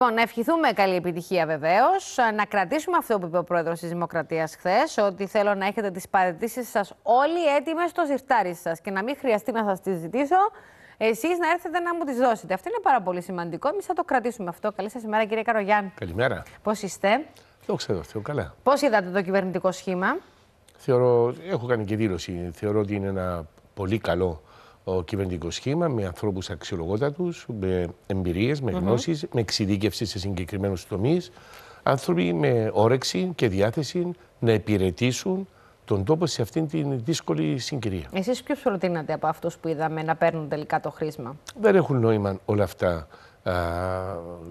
Λοιπόν, Να ευχηθούμε καλή επιτυχία βεβαίως. Ε, να κρατήσουμε αυτό που είπε ο πρόεδρος της Δημοκρατίας χθες, ότι θέλω να έχετε τις παρετήσεις σας όλοι έτοιμες στο ζυρτάρι σας και να μην χρειαστεί να σας τις ζητήσω. Εσείς να έρθετε να μου τις δώσετε. Αυτό είναι πάρα πολύ σημαντικό. Εμείς θα το κρατήσουμε αυτό. Καλή σας ημέρα, κύριε Καρογιάννη. Καλημέρα. Πώς είστε. Δόξα ξέρω, καλά. Πώς είδατε το κυβερνητικό σχήμα. Θεωρώ, έχω κάνει και δήλωση. Θεωρώ ότι είναι ένα πολύ καλό κυβερνητικό σχήμα με ανθρώπους αξιολογότατους, με εμπειρίες, με γνώσεις, με εξειδίκευση σε συγκεκριμένους τομείς. Άνθρωποι με όρεξη και διάθεση να υπηρετήσουν τον τόπο σε αυτήν την δύσκολη συγκυρία. Εσείς ποιος προτείνατε από αυτούς που είδαμε να παίρνουν τελικά το χρήσμα. Δεν έχουν νόημα όλα αυτά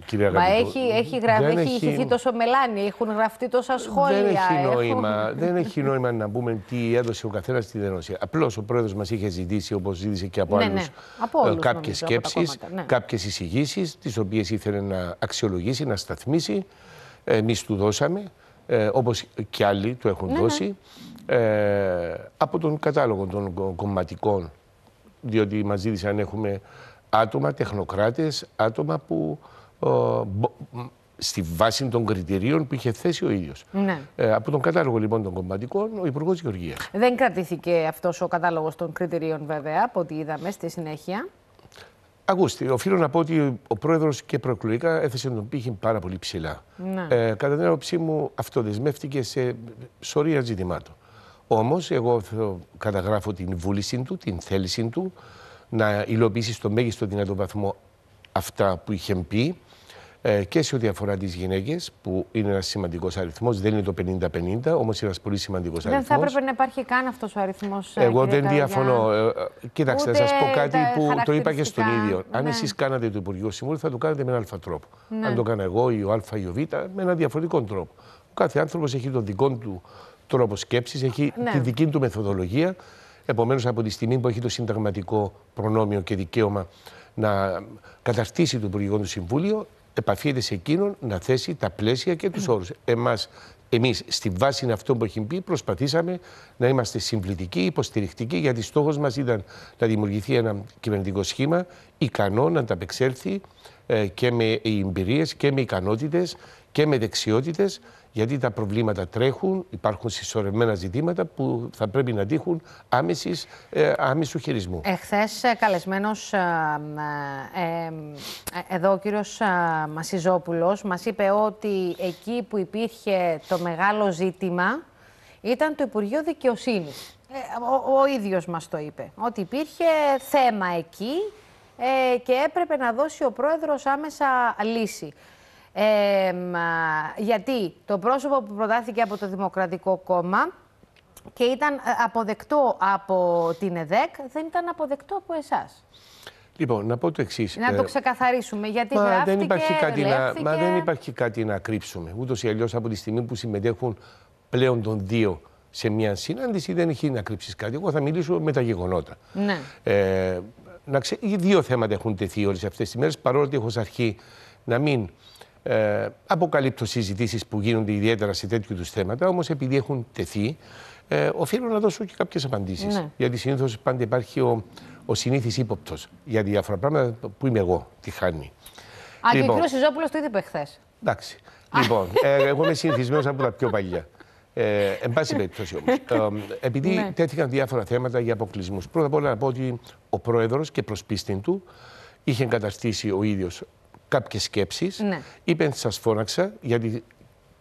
κυρία Μα έχει, έχει, έχει, τόσο μελάνι, έχουν γραφτεί τόσα σχόλια. Δεν έχει νόημα, δεν έχει νόημα να πούμε τι έδωσε ο καθένας, στη δεν Απλώς ο πρόεδρος μας είχε ζητήσει, όπως ζήτησε και από ναι, άλλους, ναι. Ε, κάποιες σκέψει, ναι. κάποιες εισηγήσεις, τις οποίες ήθελε να αξιολογήσει, να σταθμίσει. Εμείς του δώσαμε, ε, όπως και άλλοι του έχουν ναι, δώσει. Ναι. Ε, από τον κατάλογο των κομματικών, διότι μας ζήτησαν να έχουμε άτομα, τεχνοκράτες, άτομα που ε, στη βάση των κριτηρίων που είχε θέσει ο ίδιος. Ναι. Ε, από τον κατάλογο λοιπόν των κομματικών, ο Υπουργός Γεωργίας. Δεν κρατήθηκε αυτός ο κατάλογος των κριτηρίων, βέβαια, από ό,τι είδαμε στη συνέχεια. Ακούστε, οφείλω να πω ότι ο πρόεδρος και προεκλογικά έθεσε τον πύχη πάρα πολύ ψηλά. Ναι. Ε, κατά την άποψή μου, αυτοδεσμεύτηκε σε σωρία ζητημάτων. Όμως, εγώ καταγράφω την βούληση του, την θέληση του, να υλοποιήσει στο μέγιστο δυνατό βαθμό αυτά που είχε πει ε, και σε ό,τι αφορά τις γυναίκες, που είναι ένας σημαντικός αριθμός. Δεν είναι το 50-50, όμως είναι ένας πολύ σημαντικός αριθμό. Δεν θα έπρεπε να υπάρχει καν αυτός ο αριθμός. Ε, εγώ δεν διαφωνώ. Ε, κοίταξτε, να σας πω κάτι που το είπα και στον ίδιο. Ναι. Αν εσείς κάνατε το Υπουργείο Συμβούλιο, θα το κάνατε με έναν αλφα τρόπο. Ναι. Αν το κάνω εγώ ή ο Α ή ο Β, με έναν διαφορετικό τρόπο. Ο κάθε άνθρωπος έχει τον δικό του τρόπο σκέψης, έχει ναι. τη δική του μεθοδολογία Επομένως, από τη στιγμή που έχει το συνταγματικό προνόμιο και δικαίωμα να καταρτήσει το Υπουργικό του Συμβούλιο, επαφείται σε εκείνον να θέσει τα πλαίσια και τους όρους. εμάς Εμείς, στη βάση αυτών που έχει πει, προσπαθήσαμε να είμαστε συμβλητικοί, υποστηριχτικοί, γιατί στόχος μας ήταν να δημιουργηθεί ένα κυβερνητικό σχήμα ικανό να ανταπεξέλθει ε, και με εμπειρίες και με ικανότητες και με δεξιότητες, γιατί τα προβλήματα τρέχουν, υπάρχουν συσσωρευμένα ζητήματα που θα πρέπει να τύχουν άμεσης, ε, άμεσου χειρισμού. Εχθές, ε, καλεσμένος ε, ε, εδώ ο κύριος Μασιζόπουλος μας είπε ότι εκεί που υπήρχε το μεγάλο ζήτημα ήταν το Υπουργείο Δικαιοσύνης. Ο, ο ίδιος μας το είπε, ότι υπήρχε θέμα εκεί και έπρεπε να δώσει ο πρόεδρος άμεσα λύση. Ε, γιατί το πρόσωπο που προτάθηκε από το Δημοκρατικό Κόμμα και ήταν ε, αποδεκτό από την ΕΔΕΚ, δεν ήταν αποδεκτό από εσάς. Λοιπόν, να πω το εξής. Να το ε, ξεκαθαρίσουμε, γιατί μα γράφτηκε, δεν υπάρχει κάτι να, Μα δεν υπάρχει κάτι να κρύψουμε. Ούτως ή αλλιώς από τη στιγμή που συμμετέχουν πλέον των δύο σε μια συνάντηση, δεν έχει να κρύψεις κάτι. Εγώ θα μιλήσω με τα γεγονότα. Ναι. Ε, να ξε... Δύο θέματα έχουν τεθεί όλες αυτές τις μέρες, ότι έχω αρχή να μην ε, αποκαλύπτω συζητήσεις που γίνονται ιδιαίτερα σε τέτοιου του θέματα, όμως επειδή έχουν τεθεί, ε, οφείλω να δώσω και κάποιες απαντήσεις. Ναι. Γιατί συνήθως πάντα υπάρχει ο, ο συνήθις ύποπτος για διάφορα πράγματα που είμαι εγώ, τη χάνει. Α, και ο λοιπόν. κ. Σιζόπουλο το είπε χθες. Εντάξει. λοιπόν, ε, εγώ είμαι συνηθισμένος από τα πιο παλιά. Ε, εν πάση περιπτώσει όμως. Ε, επειδή ναι. τέθηκαν διάφορα θέματα για αποκλεισμούς, πρώτα απ' όλα να πω ότι ο πρόεδρος και προς του είχε εγκαταστήσει ο ίδιος κάποιες σκέψεις. Ναι. Είπε, σας φώναξα, γιατί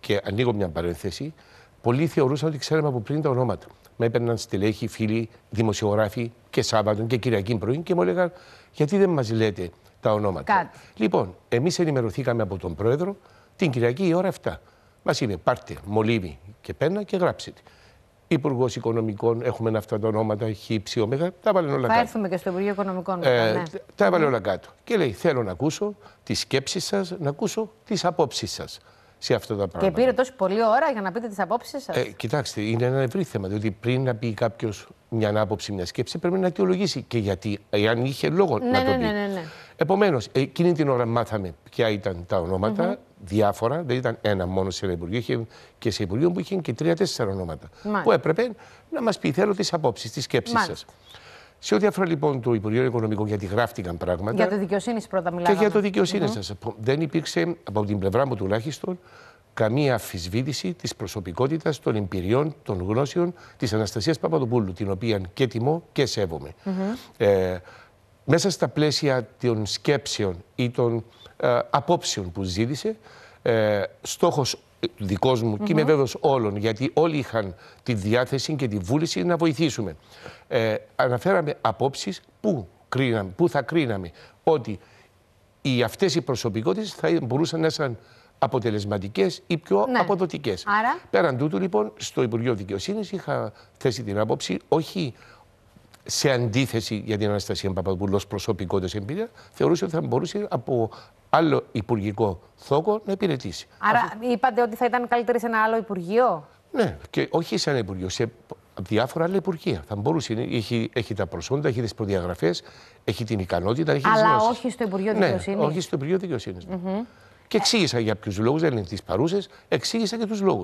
και ανοίγω μια παρένθεση, πολλοί θεωρούσαν ότι ξέραμε από πριν τα ονόματα. Με έπαιρναν στελέχοι, φίλοι, δημοσιογράφοι και Σάββατο και Κυριακή πρωί και μου έλεγαν γιατί δεν μας λέτε τα ονόματα. Λοιπόν, εμείς ενημερωθήκαμε από τον πρόεδρο την Κυριακή η ώρα 7. Μας είπε πάρτε μολύβι και πένα και γράψετε. Υπουργός Οικονομικών, έχουμε αυτά τα ονόματα, Χ, Ψ, Τα έβαλε όλα κάτω. Θα έρθουμε και στο Υπουργείο Οικονομικών. Ε, ναι. Τα έβαλε ναι. όλα κάτω. Και λέει: Θέλω να ακούσω τις σκέψεις σας, να ακούσω τις απόψεις σας σε αυτά τα πράγματα. Και πήρε τόση πολλή ώρα για να πείτε τις απόψεις σας. Ε, κοιτάξτε, είναι ένα ευρύ θέμα. Διότι πριν να πει κάποιος μια άποψη, μια σκέψη, πρέπει να αιτιολογήσει. Και γιατί, εάν είχε λόγο ναι, να το πει. Ναι, ναι, ναι. Επομένως, εκείνη την ώρα μάθαμε ποια ήταν τα ονοματα διάφορα, δεν ήταν ένα μόνο σε ένα Υπουργείο. Είχε και σε Υπουργείο που είχε και τρία-τέσσερα ονόματα. Που έπρεπε να μας πει: Θέλω τις απόψεις, τις σκέψεις σας. Σε ό,τι αφορά λοιπόν το Υπουργείο Οικονομικών, γιατί γράφτηκαν πράγματα. Για το δικαιοσύνης πρώτα μιλάμε. Και για το δικαιοσύνη mm -hmm. σα. Δεν υπήρξε, από την πλευρά μου τουλάχιστον, καμία αφισβήτηση της προσωπικότητας, των εμπειριών, των γνώσεων της Αναστασίας Παπαδοπούλου, την οποία και τιμώ και σέβομαι. ε, μέσα στα πλαίσια των σκέψεων ή των ε, απόψεων που ζήτησε. Ε, στόχος ε, δικός μου mm -hmm. και είμαι βέβαιος όλων, γιατί όλοι είχαν τη διάθεση και τη βούληση να βοηθήσουμε. Ε, αναφέραμε απόψεις που, που θα κρίναμε ότι οι, αυτές οι προσωπικότητες θα μπορούσαν να ήταν αποτελεσματικές ή πιο ναι. αποδοτικές. Άρα... Πέραν τούτου, λοιπόν, στο Υπουργείο Δικαιοσύνης είχα θέσει την άποψη, όχι σε αντίθεση για την Αναστασία Παπαδοπούλου ως προσωπικότητα εμπειρία, θεωρούσε ότι θα μπορούσε από άλλο υπουργικό θόκο να υπηρετήσει. Άρα είπατε ότι θα ήταν καλύτερη σε ένα άλλο υπουργείο. Ναι, και όχι σε ένα υπουργείο, σε διάφορα άλλα υπουργεία. Θα μπορούσε, έχει, έχει τα προσόντα, έχει τις προδιαγραφές, έχει την ικανότητα, έχει Αλλά όχι στο Υπουργείο Δικαιοσύνη. Ναι, όχι στο Υπουργείο Δικαιοσύνης. Mm ναι. -hmm. Και εξήγησα για ποιους λόγους, δεν είναι τις παρούσες, εξήγησα και τους λόγους.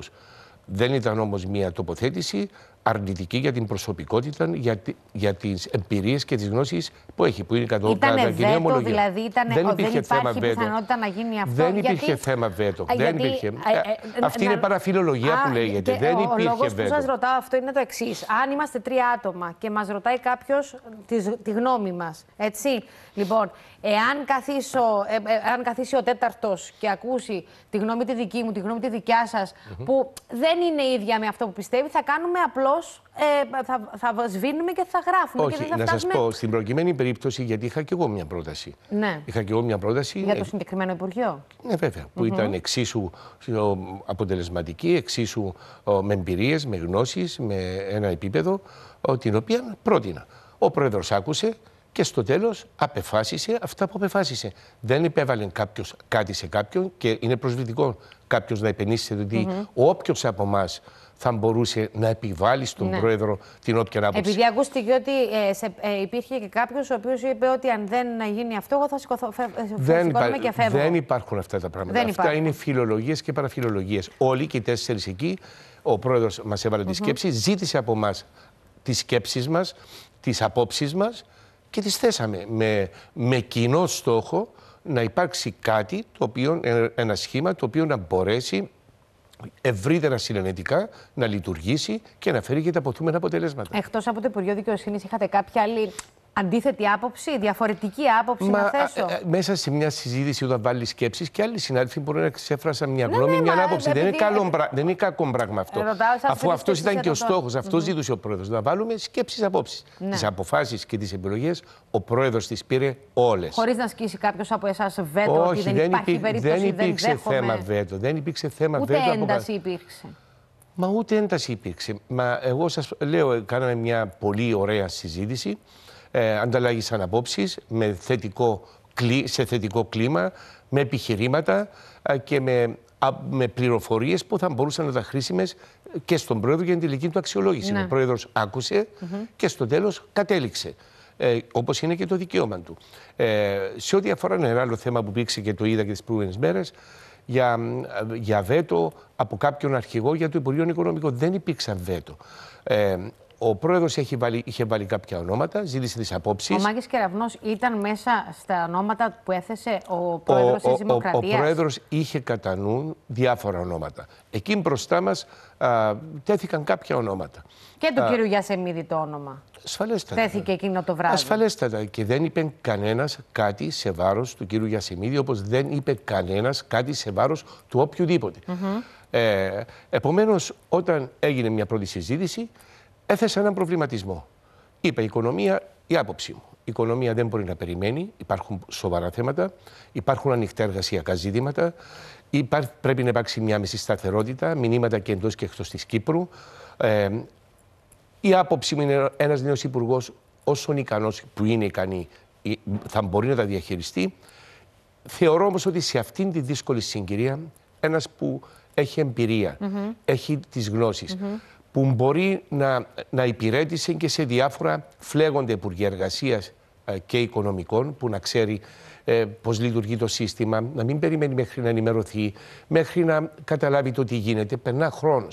Δεν ήταν όμως μια τοποθέτηση αρνητική για την προσωπικότητα, για, για τις εμπειρίες και τις γνώσεις που έχει, που είναι κατόπιν από κοινή ομολογία. Δηλαδή, ήταν, δεν υπήρχε δεν θέμα πιθανότητα να γίνει αυτό. Δεν υπήρχε θέμα βέτο. Δεν υπήρχε... Ε, ε, ε, αυτή είναι παραφιλολογία που λέγεται. δεν ο, υπήρχε ο λόγος που σας ρωτάω αυτό είναι το εξής. Αν είμαστε τρία άτομα και μας ρωτάει κάποιος τη, τη γνώμη μας, έτσι. Λοιπόν, εάν, καθίσω, αν καθίσει ο τέταρτος και ακούσει τη γνώμη τη δική μου, τη γνώμη τη δικιά σας, που δεν είναι ίδια με αυτό που πιστεύει, θα κάνουμε απλό ε, θα, θα σβήνουμε και θα γράφουμε. Όχι, και δεν θα να φτάσουμε... σα πω στην προκειμένη περίπτωση, γιατί είχα και εγώ μια πρόταση. Ναι. Είχα και εγώ μια πρόταση. Για το ε, συγκεκριμένο Υπουργείο. Ναι, βέβαια. Που ήταν εξίσου ε, αποτελεσματική, εξίσου ε, με εμπειρίες, με γνώσεις με ένα επίπεδο, την οποία πρότεινα. Ο πρόεδρος άκουσε, και στο τέλος απεφάσισε αυτά που απεφάσισε. Δεν επέβαλε κάποιος κάτι σε κάποιον και είναι προσβλητικό κάποιος να υπενήσεται ότι mm -hmm. όποιος από εμάς θα μπορούσε να επιβάλλει στον ναι. πρόεδρο την όποια άποψη. Επειδή ακούστηκε ότι ε, σε, ε, υπήρχε και κάποιος ο οποίος είπε ότι αν δεν γίνει αυτό, εγώ θα σηκωθώ. Φε, ε, δεν, υπά, και φεύγω. δεν υπάρχουν αυτά τα πράγματα. Δεν αυτά είναι φιλολογίες και παραφιλολογίες. Όλοι και οι τέσσερις εκεί, ο πρόεδρος μας έβαλε mm τη σκέψη, ζήτησε από εμά τις σκέψεις μας, τις απόψεις μας και τις θέσαμε με, με κοινό στόχο να υπάρξει κάτι, το ε, ένα σχήμα το οποίο να μπορέσει ευρύτερα συνενετικά να λειτουργήσει και να φέρει και τα αποθούμενα αποτελέσματα. Εκτός από το Υπουργείο Δικαιοσύνης, είχατε κάποια άλλη αντίθετη άποψη, διαφορετική άποψη Μα, να θέσω. Α, ε, ε, μέσα σε μια συζήτηση, όταν βάλεις σκέψεις και άλλοι συνάδελφοι μπορεί να ξέφρασαν μια ναι, γνώμη, ναι, μια άποψη. δεν, είναι καλό, δεν είναι κακό πράγμα αυτό. Αφού αυτό ήταν και ο στόχος, αυτό ζήτησε ο πρόεδρος. Να βάλουμε σκέψεις απόψεις. Ναι. Τις αποφάσεις και τις επιλογές ο πρόεδρος τις πήρε όλες. Χωρίς να ασκήσει κάποιος από εσάς βέτο, Όχι, ότι δεν, υπάρχει περίπτωση. Δεν υπήρξε θέμα βέτο. Δεν υπήρξε θέμα βέτο. Ούτε ένταση υπήρξε. Μα ούτε ένταση υπήρξε. Μα εγώ σας λέω, κάναμε μια πολύ ωραία συζήτηση ε, ανταλλάγησαν απόψεις με θετικό, σε θετικό κλίμα, με επιχειρήματα ε, και με, με πληροφορίες που θα μπορούσαν να ήταν χρήσιμες και στον πρόεδρο για την τελική του αξιολόγηση. Ναι. Ο πρόεδρος άκουσε και στο τέλος κατέληξε. Ε, Όπως είναι και το δικαίωμα του. Ε, σε ό,τι αφορά ένα άλλο θέμα που πήξε και το είδα και τις προηγούμενες μέρες, για, ε, για βέτο από κάποιον αρχηγό για το Υπουργείο Οικονομικό. Δεν υπήρξαν βέτο. Ε, ο πρόεδρος είχε βάλει, κάποια ονόματα, ζήτησε τις απόψεις. Ο Μάκης Κεραυνός ήταν μέσα στα ονόματα που έθεσε ο πρόεδρος της Δημοκρατία. Ο, ο, ο πρόεδρος είχε κατά νου διάφορα ονόματα. Εκεί μπροστά μας τέθηκαν κάποια ονόματα. Και του κύριου Γιασεμίδη το όνομα. Ασφαλέστατα. Τέθηκε εκείνο το βράδυ. Ασφαλέστατα. Και δεν είπε κανένας κάτι σε βάρος του κύριου Γιασεμίδη, όπως δεν είπε κανένας κάτι σε βάρος του οποιοδήποτε. Mm ε, Επομένως, όταν έγινε μια πρώτη συζήτηση έθεσε έναν προβληματισμό. Είπα οικονομία, η άποψή μου. Η οικονομία δεν μπορεί να περιμένει. Υπάρχουν σοβαρά θέματα. Υπάρχουν ανοιχτά εργασιακά ζητήματα. Πρέπει να υπάρξει μια μεση σταθερότητα. Μηνύματα και εντός και εκτός της Κύπρου. Ε, η άποψη μου είναι ένας νέος υπουργός, όσο ικανός που είναι ικανή, ε, θα μπορεί να τα διαχειριστεί. Θεωρώ όμως ότι σε αυτήν τη δύσκολη συγκυρία ένας που έχει εμπειρία, mm έχει τις γνώσεις, που μπορεί να, να υπηρέτησε και σε διάφορα φλέγοντα Υπουργεία Εργασίας ε, και Οικονομικών, που να ξέρει ε, πώς λειτουργεί το σύστημα, να μην περιμένει μέχρι να ενημερωθεί, μέχρι να καταλάβει το τι γίνεται. Περνά χρόνος.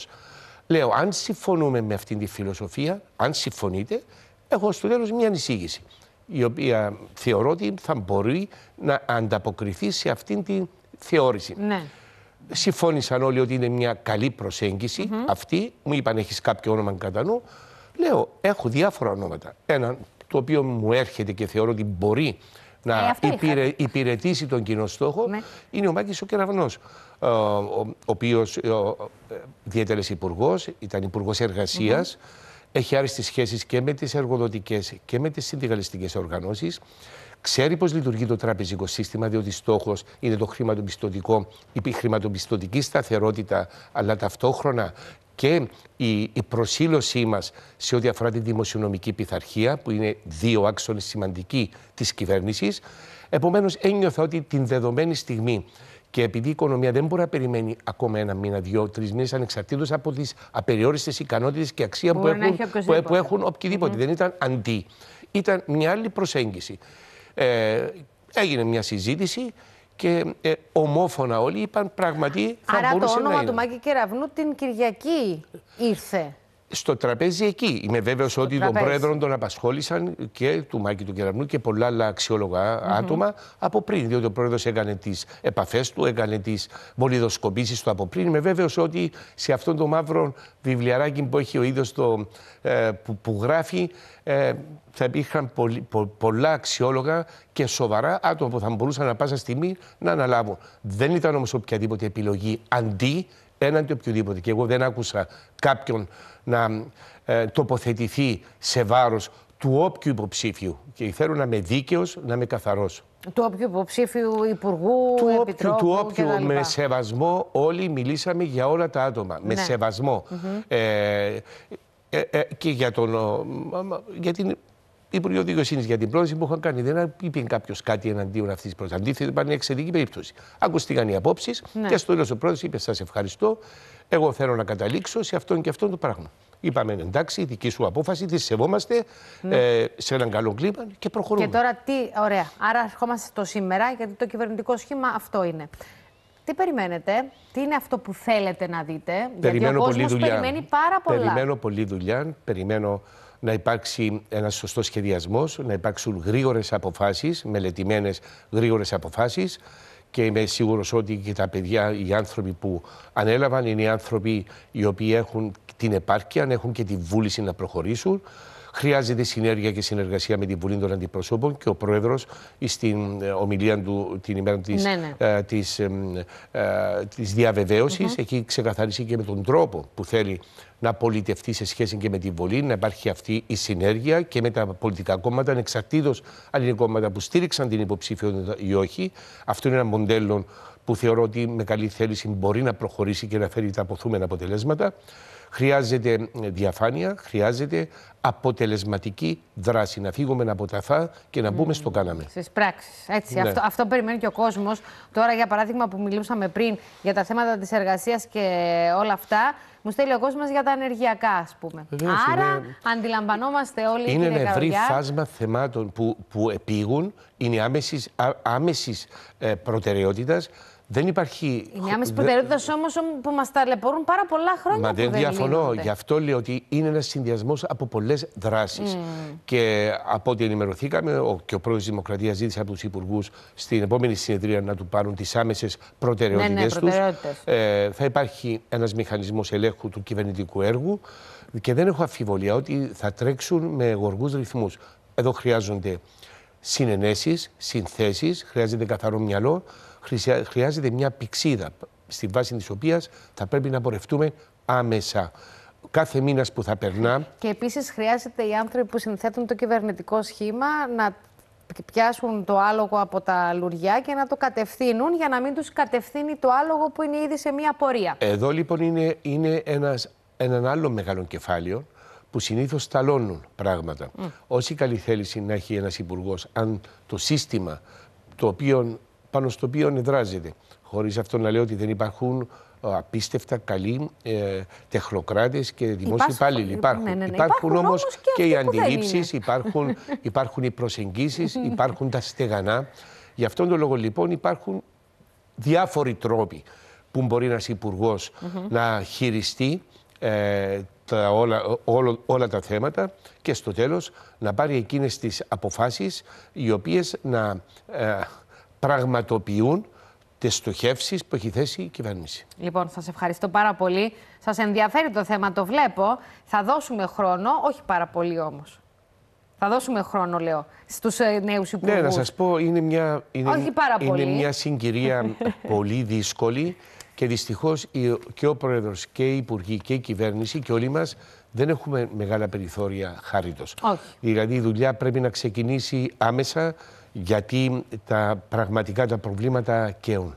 Λέω, αν συμφωνούμε με αυτήν τη φιλοσοφία, αν συμφωνείτε, έχω στο τέλος μια ανησύγηση, η οποία θεωρώ ότι θα μπορεί να ανταποκριθεί σε αυτήν τη θεώρηση. Ναι συμφώνησαν όλοι ότι είναι μια καλή Αυτή μου είπαν: Έχεις κάποιο όνομα κατά νου. Λέω: Έχω διάφορα ονόματα. Ένα το οποίο μου έρχεται και θεωρώ ότι μπορεί να ε, υπηρετήσει τον κοινό στόχο ναι. είναι ο Μάκης ο ε, ο, ο, ο οποίος ε, διέτελεσε υπουργός, ήταν εργασία, έχει άριστη σχέσεις και με τις εργοδοτικές και με τις συνδικαλιστικές οργανώσεις Ξέρει πώς λειτουργεί το τραπεζικό σύστημα, διότι στόχος είναι το χρηματοπιστωτικό, η χρηματοπιστωτική σταθερότητα, αλλά ταυτόχρονα και η, η προσήλωσή μας σε ό,τι αφορά τη δημοσιονομική πειθαρχία, που είναι δύο άξονες σημαντικοί της κυβέρνησης. Επομένως, ένιωθα ότι την δεδομένη στιγμή και επειδή η οικονομία δεν μπορεί να περιμένει ακόμα ένα μήνα, δύο, τρεις μήνες, ανεξαρτήτως από τις απεριόριστες ικανότητες και αξία που έχουν, που, έχουν Δεν ήταν αντί. Ήταν μια άλλη προσέγγιση. Ε, έγινε μια συζήτηση και ε, ομόφωνα όλοι είπαν πραγματικά θα Άρα το όνομα του Μάκη Κεραυνού την Κυριακή ήρθε στο τραπέζι εκεί. Είμαι βέβαιος ότι τον πρόεδρο τον απασχόλησαν και του Μάκη του Κεραμνού και πολλά άλλα αξιόλογα mm άτομα από πριν. Διότι ο πρόεδρος έκανε τις επαφές του, έκανε τις μολυδοσκοπήσει του από πριν. Είμαι βέβαιος ότι σε αυτόν τον μαύρο βιβλιαράκι που έχει ο είδο ε, που, γράφει ε, θα υπήρχαν πολλά αξιόλογα και σοβαρά άτομα που θα μπορούσαν να πάσα στιγμή να αναλάβουν. Δεν ήταν όμως οποιαδήποτε επιλογή αντί έναντι οποιοδήποτε. Και εγώ δεν άκουσα κάποιον να ε, τοποθετηθεί σε βάρος του όποιου υποψήφιου. Και θέλω να είμαι δίκαιος, να είμαι καθαρός. Του όποιου υποψήφιου υπουργού, του όποιου, του όποιου με σεβασμό όλοι μιλήσαμε για όλα τα άτομα. Με ναι. σεβασμό. Ε, ε, ε, και για, τον, για την Υπουργείο Δικαιοσύνης για την πρόταση που είχαν κάνει. Δεν είπε κάποιος κάτι εναντίον αυτής της πρόταση. Αντίθετα, ήταν μια εξαιρετική περίπτωση. Ακούστηκαν οι απόψεις ναι. και στο τέλος ο πρόεδρος είπε: Σας ευχαριστώ. Εγώ θέλω να καταλήξω σε αυτόν και αυτόν το πράγμα. Είπαμε εντάξει, δική σου απόφαση, τη σεβόμαστε ναι. ε, σε έναν καλό κλίμα και προχωρούμε. Και τώρα τι, ωραία. Άρα, ερχόμαστε στο σήμερα, γιατί το κυβερνητικό σχήμα αυτό είναι. Τι περιμένετε, τι είναι αυτό που θέλετε να δείτε, Περιμένω Γιατί ο κόσμο περιμένει πάρα πολλά. Περιμένω πολλή δουλειά, περιμένω να υπάρξει ένας σωστός σχεδιασμός, να υπάρξουν γρήγορες αποφάσεις, μελετημένες γρήγορες αποφάσεις Και είμαι σίγουρος ότι και τα παιδιά, οι άνθρωποι που ανέλαβαν, είναι οι άνθρωποι οι οποίοι έχουν την επάρκεια, έχουν και τη βούληση να προχωρήσουν. Χρειάζεται συνέργεια και συνεργασία με την Βουλή των Αντιπροσώπων και ο Πρόεδρος ε, στην ε, ομιλία του την ημέρα της της, ναι, ναι. Ε, της διαβεβαίωση mm-hmm. έχει ξεκαθαρίσει και με τον τρόπο που θέλει να πολιτευτεί σε σχέση και με τη Βουλή να υπάρχει αυτή η συνέργεια και με τα πολιτικά κόμματα, ανεξαρτήτως αν είναι κόμματα που στήριξαν την υποψήφιότητα ή όχι. Αυτό είναι ένα μοντέλο που θεωρώ ότι με καλή θέληση μπορεί να προχωρήσει και να φέρει τα αποθούμενα αποτελέσματα. Χρειάζεται ε, διαφάνεια, χρειάζεται αποτελεσματική δράση. Να φύγουμε από τα θα και να μπούμε στο κάναμε. Στις πράξεις. Έτσι. Ναι. Αυτό, αυτό περιμένει και ο κόσμος. Τώρα, για παράδειγμα, που μιλούσαμε πριν για τα θέματα της εργασίας και όλα αυτά, μου στέλνει ο κόσμος για τα ενεργειακά, ας πούμε. Άρα, είναι... αντιλαμβανόμαστε όλοι Είναι ένα ευρύ φάσμα θεμάτων που, που επήγουν, είναι άμεσης ε, προτεραιότητας. Δεν υπάρχει. Η άμεση προτεραιότητα όμως που μας ταλαιπωρούν πάρα πολλά χρόνια. Μα δεν διαφωνώ. Γι' αυτό λέω ότι είναι ένας συνδυασμός από πολλές δράσεις. Και από ό,τι ενημερωθήκαμε, ο, και ο πρόεδρος Δημοκρατίας ζήτησε από τους υπουργούς στην επόμενη συνεδρία να του πάρουν τις άμεσες προτεραιότητέ ναι, ναι τους. Ε, θα υπάρχει ένας μηχανισμός ελέγχου του κυβερνητικού έργου. Και δεν έχω αφιβολία ότι θα τρέξουν με γοργούς ρυθμούς. Εδώ χρειάζονται συνενέσεις, συνθέσεις, χρειάζεται καθαρό μυαλό χρειάζεται μια πηξίδα στη βάση της οποίας θα πρέπει να πορευτούμε άμεσα κάθε μήνας που θα περνά. Και επίσης χρειάζεται οι άνθρωποι που συνθέτουν το κυβερνητικό σχήμα να πιάσουν το άλογο από τα λουριά και να το κατευθύνουν για να μην τους κατευθύνει το άλογο που είναι ήδη σε μια πορεία. Εδώ λοιπόν είναι, είναι ένας, έναν άλλο μεγάλο κεφάλαιο που συνήθως ταλώνουν πράγματα. Mm. Όση καλή θέληση να έχει ένας υπουργός, αν το σύστημα το οποίο πάνω στο οποίο εδράζεται. Χωρίς αυτό να λέω ότι δεν υπάρχουν ε, απίστευτα καλοί ε, τεχνοκράτες και δημόσιοι υπάλληλοι. Ναι, υπάρχουν, ναι, ναι. υπάρχουν, όμως και, οι αντιλήψεις, υπάρχουν, υπάρχουν οι προσεγγίσεις, υπάρχουν τα στεγανά. Γι' αυτόν τον λόγο λοιπόν υπάρχουν διάφοροι τρόποι που μπορεί ενα υπουργός να χειριστεί ε, τα όλα, όλα τα θέματα και στο τέλος να πάρει εκείνες τις αποφάσεις οι οποίες να... Ε, πραγματοποιούν τις στοχεύσεις που έχει θέσει η κυβέρνηση. Λοιπόν, σας ευχαριστώ πάρα πολύ. Σας ενδιαφέρει το θέμα, το βλέπω. Θα δώσουμε χρόνο, όχι πάρα πολύ όμως. Θα δώσουμε χρόνο, λέω, στους ε, νέους υπουργού. Ναι, να σας πω, είναι μια, είναι, όχι πάρα πολύ. μια συγκυρία πολύ δύσκολη και δυστυχώς και ο πρόεδρος και οι υπουργοί και η κυβέρνηση και όλοι μας δεν έχουμε μεγάλα περιθώρια χάριτος. Δηλαδή η δουλειά πρέπει να ξεκινήσει άμεσα γιατί τα πραγματικά τα προβλήματα καίουν.